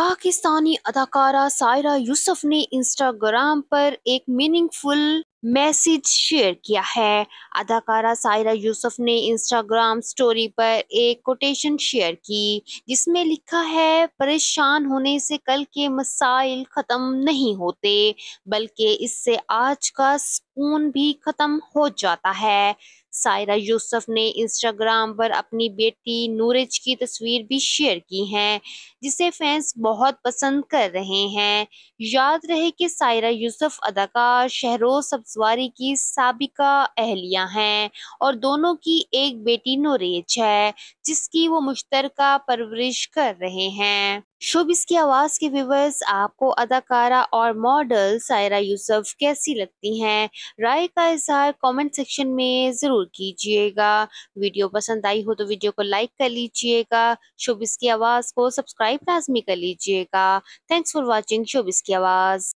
पाकिस्तानी अदाकारा सायरा यूसुफ ने इंस्टाग्राम पर एक मीनिंगफुल मैसेज शेयर किया है अदाकारा सायरा यूसुफ ने इंस्टाग्राम स्टोरी पर एक कोटेशन शेयर की जिसमें लिखा है परेशान होने से कल के मसाइल ख़त्म नहीं होते बल्कि इससे आज का सुकून भी ख़त्म हो जाता है सायरा यूसुफ ने इंस्टाग्राम पर अपनी बेटी नूरज की तस्वीर भी शेयर की है जिसे फैंस बहुत पसंद कर रहे हैं याद रहे कि सायरा यूसुफ अदाकार शहरोज सब्जवारी की सबका अहलिया हैं और दोनों की एक बेटी नोरेज है जिसकी वो मुश्तर परवरिश कर रहे हैं शोबिस की आवाज़ के व्यूवर्स आपको अदाकारा और मॉडल सायरा यूसुफ कैसी लगती हैं राय का इजहार कमेंट सेक्शन में ज़रूर कीजिएगा वीडियो पसंद आई हो तो वीडियो को लाइक कर लीजिएगा शोबिस की आवाज़ को सब्सक्राइब सब्सक्राइब लाजमी कर लीजिएगा थैंक्स फॉर वॉचिंग शोबिस की आवाज़